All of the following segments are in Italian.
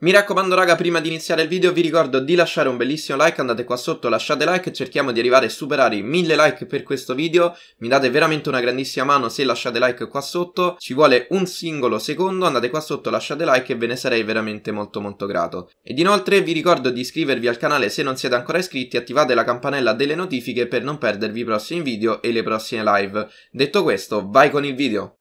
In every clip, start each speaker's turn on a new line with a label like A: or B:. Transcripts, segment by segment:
A: Mi raccomando raga, prima di iniziare il video vi ricordo di lasciare un bellissimo like, andate qua sotto, lasciate like, cerchiamo di arrivare a superare i 1000 like per questo video, mi date veramente una grandissima mano se lasciate like qua sotto, ci vuole un singolo secondo, andate qua sotto, lasciate like e ve ne sarei veramente molto molto grato. Ed inoltre vi ricordo di iscrivervi al canale se non siete ancora iscritti, attivate la campanella delle notifiche per non perdervi i prossimi video e le prossime live. Detto questo, vai con il video!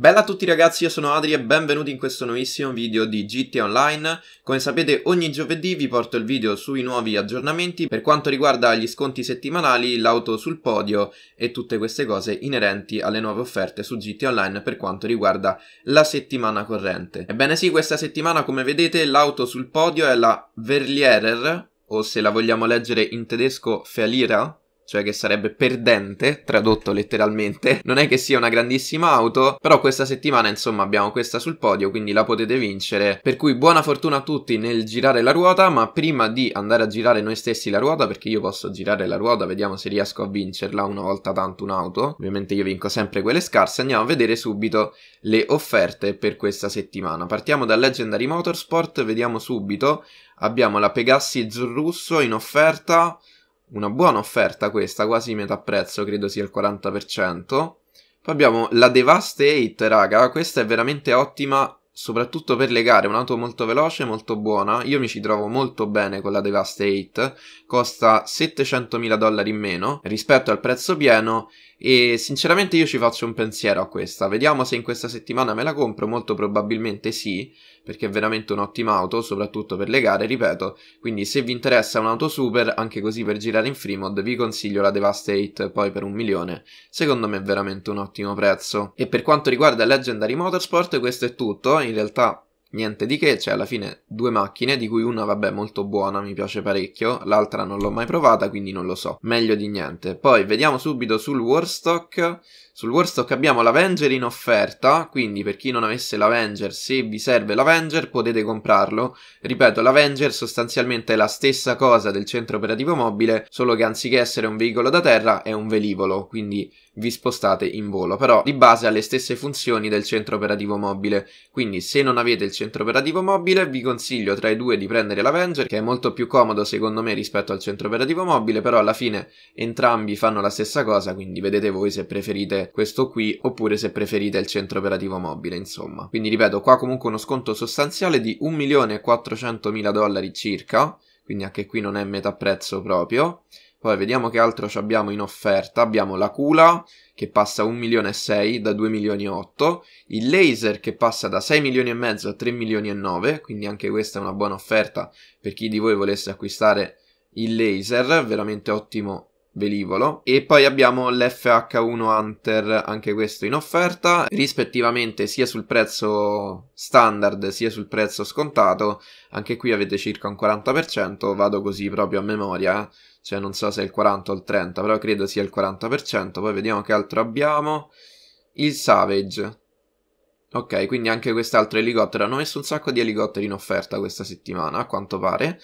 A: Bella a tutti ragazzi, io sono Adri e benvenuti in questo nuovissimo video di GT Online. Come sapete ogni giovedì vi porto il video sui nuovi aggiornamenti per quanto riguarda gli sconti settimanali, l'auto sul podio e tutte queste cose inerenti alle nuove offerte su GT Online per quanto riguarda la settimana corrente. Ebbene sì, questa settimana come vedete l'auto sul podio è la Verlierer, o se la vogliamo leggere in tedesco Verlierer, cioè che sarebbe perdente, tradotto letteralmente. Non è che sia una grandissima auto, però questa settimana insomma abbiamo questa sul podio, quindi la potete vincere. Per cui buona fortuna a tutti nel girare la ruota, ma prima di andare a girare noi stessi la ruota, perché io posso girare la ruota, vediamo se riesco a vincerla una volta tanto un'auto. Ovviamente io vinco sempre quelle scarse, andiamo a vedere subito le offerte per questa settimana. Partiamo da Legendary Motorsport, vediamo subito. Abbiamo la Pegassi Zurusso in offerta una buona offerta questa, quasi metà prezzo, credo sia il 40%. Poi abbiamo la Devastate, raga, questa è veramente ottima soprattutto per le gare, un'auto molto veloce, molto buona, io mi ci trovo molto bene con la Devastate, costa 700.000 dollari in meno rispetto al prezzo pieno e sinceramente io ci faccio un pensiero a questa, vediamo se in questa settimana me la compro, molto probabilmente sì, perché è veramente un'ottima auto, soprattutto per le gare, ripeto, quindi se vi interessa un'auto super, anche così per girare in free mod, vi consiglio la Devastate poi per un milione, secondo me è veramente un ottimo prezzo. E per quanto riguarda Legendary Motorsport questo è tutto, in realtà niente di che, cioè alla fine due macchine di cui una vabbè molto buona, mi piace parecchio, l'altra non l'ho mai provata quindi non lo so, meglio di niente. Poi vediamo subito sul Warstock, sul Warstock abbiamo l'Avenger in offerta, quindi per chi non avesse l'Avenger, se vi serve l'Avenger potete comprarlo, ripeto l'Avenger sostanzialmente è la stessa cosa del centro operativo mobile, solo che anziché essere un veicolo da terra è un velivolo, quindi vi spostate in volo, però di base ha le stesse funzioni del centro operativo mobile, quindi se non avete il centro operativo mobile, vi consiglio tra i due di prendere l'Avenger, che è molto più comodo secondo me rispetto al centro operativo mobile, però alla fine entrambi fanno la stessa cosa, quindi vedete voi se preferite questo qui oppure se preferite il centro operativo mobile, insomma. Quindi ripeto, qua comunque uno sconto sostanziale di 1.400.000 dollari circa, quindi anche qui non è metà prezzo proprio. Poi vediamo che altro abbiamo in offerta. Abbiamo la Kula che passa a 1 milione e 6 da 2 milioni e 8, il Laser che passa da 6 milioni e mezzo a 3 milioni e 9, quindi anche questa è una buona offerta per chi di voi volesse acquistare il Laser, veramente ottimo velivolo e poi abbiamo l'FH1 Hunter anche questo in offerta rispettivamente sia sul prezzo standard sia sul prezzo scontato anche qui avete circa un 40% vado così proprio a memoria eh. cioè non so se è il 40 o il 30 però credo sia il 40% poi vediamo che altro abbiamo il Savage ok quindi anche quest'altro elicottero hanno messo un sacco di elicotteri in offerta questa settimana a quanto pare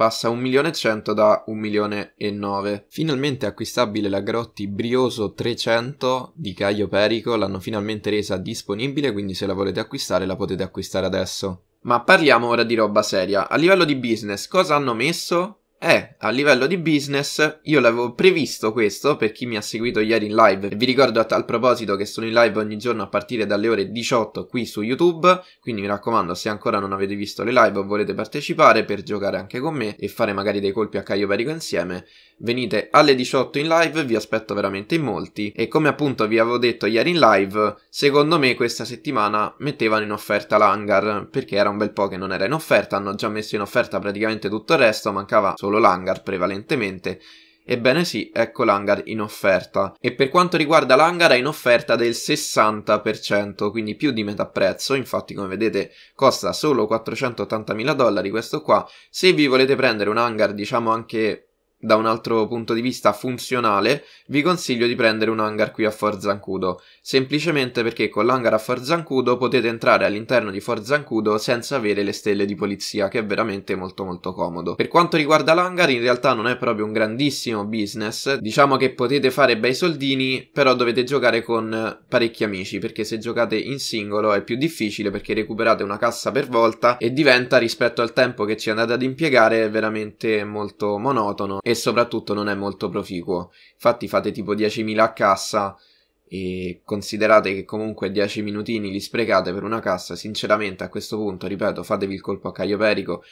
A: passa a 1.100.000 da 1.009.000. Finalmente acquistabile la Grotti Brioso 300 di Caio Perico, l'hanno finalmente resa disponibile, quindi se la volete acquistare la potete acquistare adesso. Ma parliamo ora di roba seria. A livello di business, cosa hanno messo? Eh, a livello di business, io l'avevo previsto questo per chi mi ha seguito ieri in live. Vi ricordo a tal proposito che sono in live ogni giorno a partire dalle ore 18 qui su YouTube, quindi mi raccomando, se ancora non avete visto le live o volete partecipare per giocare anche con me e fare magari dei colpi a Caio Perico insieme, venite alle 18 in live, vi aspetto veramente in molti e come appunto vi avevo detto ieri in live, secondo me questa settimana mettevano in offerta l'hangar perché era un bel po' che non era in offerta, hanno già messo in offerta praticamente tutto il resto, mancava solo solo l'hangar prevalentemente. Ebbene sì, ecco l'hangar in offerta. E per quanto riguarda l'hangar è in offerta del 60%, quindi più di metà prezzo, infatti come vedete costa solo 480.000 dollari questo qua. Se vi volete prendere un hangar diciamo anche da un altro punto di vista funzionale, vi consiglio di prendere un hangar qui a Forzancudo, semplicemente perché con l'hangar a Forzancudo potete entrare all'interno di Forzancudo senza avere le stelle di polizia, che è veramente molto molto comodo. Per quanto riguarda l'hangar, in realtà non è proprio un grandissimo business, diciamo che potete fare bei soldini, però dovete giocare con parecchi amici, perché se giocate in singolo è più difficile perché recuperate una cassa per volta e diventa rispetto al tempo che ci andate ad impiegare veramente molto monotono e soprattutto non è molto proficuo. Infatti fate tipo 10.000 a cassa e considerate che comunque 10 minutini li sprecate per una cassa, sinceramente a questo punto, ripeto, fatevi il colpo a Caio Perico.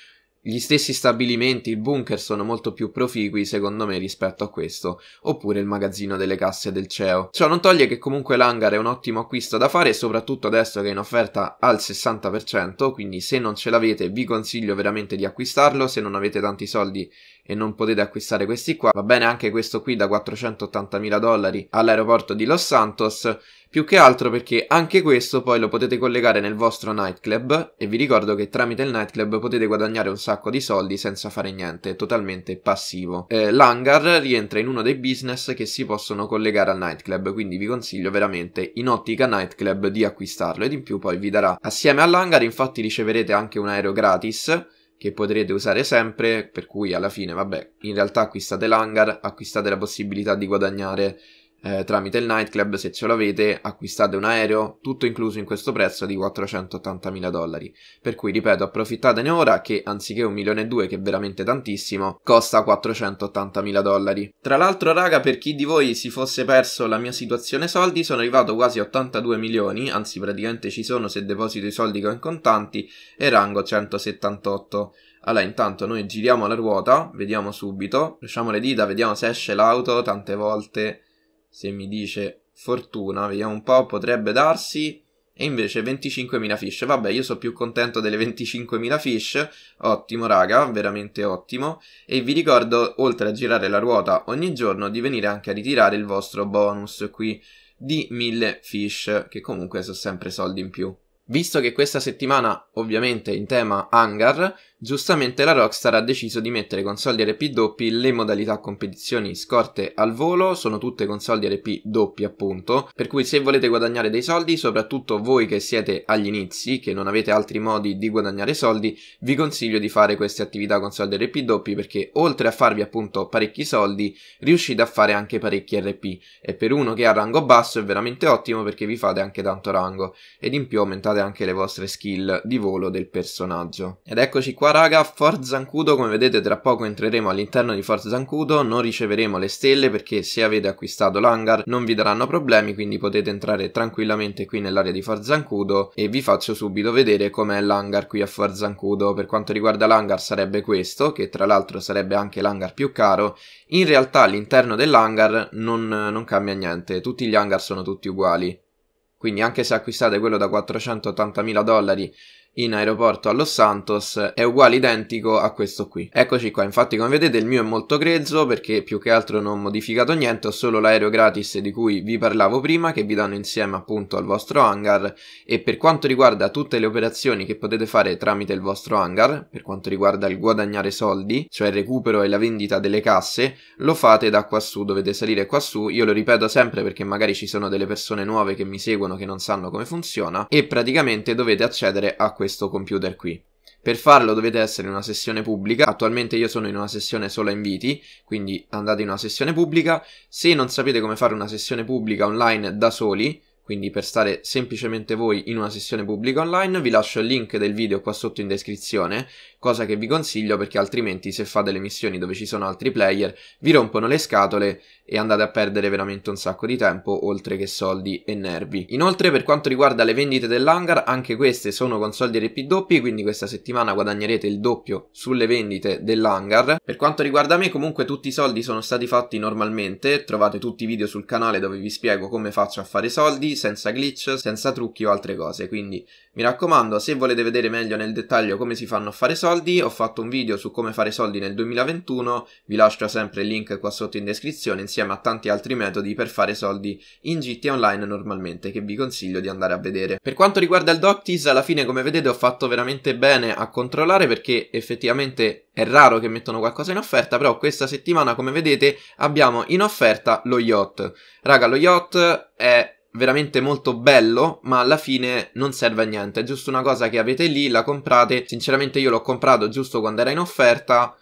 A: Gli stessi stabilimenti, il bunker sono molto più proficui secondo me rispetto a questo, oppure il magazzino delle casse del CEO. Ciò non toglie che comunque l'hangar è un ottimo acquisto da fare, soprattutto adesso che è in offerta al 60%, quindi se non ce l'avete vi consiglio veramente di acquistarlo, se non avete tanti soldi e non potete acquistare questi qua, va bene anche questo qui da 480.000 dollari all'aeroporto di Los Santos, più che altro perché anche questo poi lo potete collegare nel vostro nightclub e vi ricordo che tramite il nightclub potete guadagnare un sacco di soldi senza fare niente, totalmente passivo. Eh, L'hangar rientra in uno dei business che si possono collegare al nightclub, quindi vi consiglio veramente in ottica nightclub di acquistarlo ed in più poi vi darà assieme all'hangar infatti riceverete anche un aereo gratis che potrete usare sempre, per cui alla fine, vabbè, in realtà acquistate l'hangar, acquistate la possibilità di guadagnare eh, tramite il nightclub se ce l'avete acquistate un aereo tutto incluso in questo prezzo di 480.000 dollari per cui ripeto approfittatene ora che anziché 1 milione e 2 che è veramente tantissimo costa 480.000 dollari tra l'altro raga per chi di voi si fosse perso la mia situazione soldi sono arrivato quasi a 82 milioni anzi praticamente ci sono se deposito i soldi con contanti e rango 178 allora, intanto noi giriamo la ruota, vediamo subito, lasciamo le dita, vediamo se esce l'auto, tante volte se mi dice fortuna, vediamo un po', potrebbe darsi, e invece 25.000 fish. Vabbè, io sono più contento delle 25.000 fish, ottimo raga, veramente ottimo. E vi ricordo, oltre a girare la ruota ogni giorno, di venire anche a ritirare il vostro bonus qui di 1000 fish, che comunque sono sempre soldi in più. Visto che questa settimana ovviamente in tema hangar Giustamente la Rockstar ha deciso di mettere con soldi RP doppi le modalità competizioni scorte al volo, sono tutte con soldi RP doppi appunto, per cui se volete guadagnare dei soldi, soprattutto voi che siete agli inizi, che non avete altri modi di guadagnare soldi, vi consiglio di fare queste attività con soldi RP doppi perché oltre a farvi appunto parecchi soldi, riuscite a fare anche parecchi RP e per uno che ha rango basso è veramente ottimo perché vi fate anche tanto rango ed in più aumentate anche le vostre skill di volo del personaggio. Ed eccoci qua qua raga Fort Zancudo come vedete tra poco entreremo all'interno di Fort Zancudo non riceveremo le stelle perché se avete acquistato l'hangar non vi daranno problemi quindi potete entrare tranquillamente qui nell'area di Fort Zancudo e vi faccio subito vedere com'è l'hangar qui a Fort Zancudo per quanto riguarda l'hangar sarebbe questo che tra l'altro sarebbe anche l'hangar più caro in realtà all'interno dell'hangar non, non cambia niente tutti gli hangar sono tutti uguali quindi anche se acquistate quello da 480.000 dollari in aeroporto a Los Santos è uguale identico a questo qui. Eccoci qua, infatti come vedete il mio è molto grezzo perché più che altro non ho modificato niente, ho solo l'aereo gratis di cui vi parlavo prima che vi danno insieme appunto al vostro hangar e per quanto riguarda tutte le operazioni che potete fare tramite il vostro hangar, per quanto riguarda il guadagnare soldi, cioè il recupero e la vendita delle casse, lo fate da quassù, dovete salire qua su, io lo ripeto sempre perché magari ci sono delle persone nuove che mi seguono che non sanno come funziona e praticamente dovete accedere a questo questo computer qui. Per farlo dovete essere in una sessione pubblica, attualmente io sono in una sessione solo inviti, quindi andate in una sessione pubblica, se non sapete come fare una sessione pubblica online da soli, quindi per stare semplicemente voi in una sessione pubblica online vi lascio il link del video qua sotto in descrizione, cosa che vi consiglio perché altrimenti se fate le missioni dove ci sono altri player vi rompono le scatole e andate a perdere veramente un sacco di tempo oltre che soldi e nervi. Inoltre per quanto riguarda le vendite dell'hangar anche queste sono con soldi RP doppi quindi questa settimana guadagnerete il doppio sulle vendite dell'hangar. Per quanto riguarda me comunque tutti i soldi sono stati fatti normalmente, trovate tutti i video sul canale dove vi spiego come faccio a fare soldi, senza glitch, senza trucchi o altre cose, quindi mi raccomando, se volete vedere meglio nel dettaglio come si fanno a fare soldi, ho fatto un video su come fare soldi nel 2021, vi lascio sempre il link qua sotto in descrizione insieme a tanti altri metodi per fare soldi in GT Online normalmente che vi consiglio di andare a vedere. Per quanto riguarda il Doctis, alla fine come vedete ho fatto veramente bene a controllare perché effettivamente è raro che mettono qualcosa in offerta, però questa settimana come vedete abbiamo in offerta lo yacht. Raga, lo yacht è veramente molto bello, ma alla fine non serve a niente, è giusto una cosa che avete lì, la comprate, sinceramente io l'ho comprato giusto quando era in offerta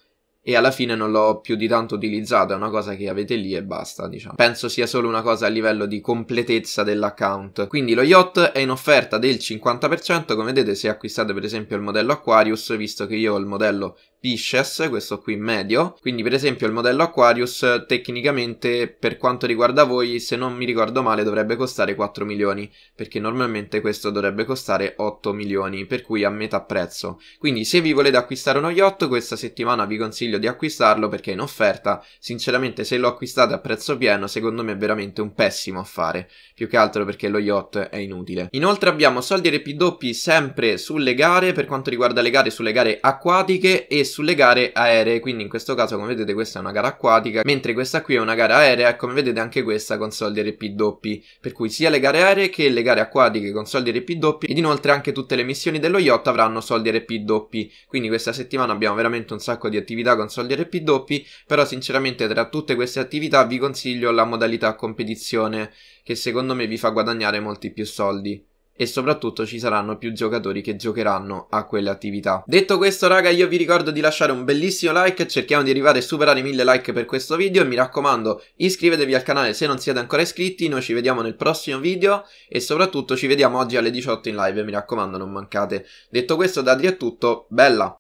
A: e alla fine non l'ho più di tanto utilizzata, è una cosa che avete lì e basta, diciamo. Penso sia solo una cosa a livello di completezza dell'account. Quindi lo yacht è in offerta del 50%, come vedete se acquistate per esempio il modello Aquarius, visto che io ho il modello Pisces, questo qui medio. Quindi per esempio il modello Aquarius tecnicamente per quanto riguarda voi, se non mi ricordo male, dovrebbe costare 4 milioni, perché normalmente questo dovrebbe costare 8 milioni, per cui a metà prezzo. Quindi se vi volete acquistare uno yacht, questa settimana vi consiglio di acquistarlo perché è in offerta. Sinceramente se lo acquistate a prezzo pieno, secondo me è veramente un pessimo affare, più che altro perché lo yacht è inutile. Inoltre abbiamo soldi doppi sempre sulle gare, per quanto riguarda le gare, sulle gare acquatiche e sulle gare aeree, quindi in questo caso come vedete questa è una gara acquatica, mentre questa qui è una gara aerea come vedete anche questa con soldi RP doppi, per cui sia le gare aeree che le gare acquatiche con soldi RP doppi ed inoltre anche tutte le missioni dello yacht avranno soldi RP doppi, quindi questa settimana abbiamo veramente un sacco di attività con soldi RP doppi, però sinceramente tra tutte queste attività vi consiglio la modalità competizione che secondo me vi fa guadagnare molti più soldi e soprattutto ci saranno più giocatori che giocheranno a quelle attività. Detto questo raga io vi ricordo di lasciare un bellissimo like, cerchiamo di arrivare a superare i mille like per questo video e mi raccomando iscrivetevi al canale se non siete ancora iscritti, noi ci vediamo nel prossimo video e soprattutto ci vediamo oggi alle 18 in live, mi raccomando non mancate. Detto questo da Adri è tutto, bella!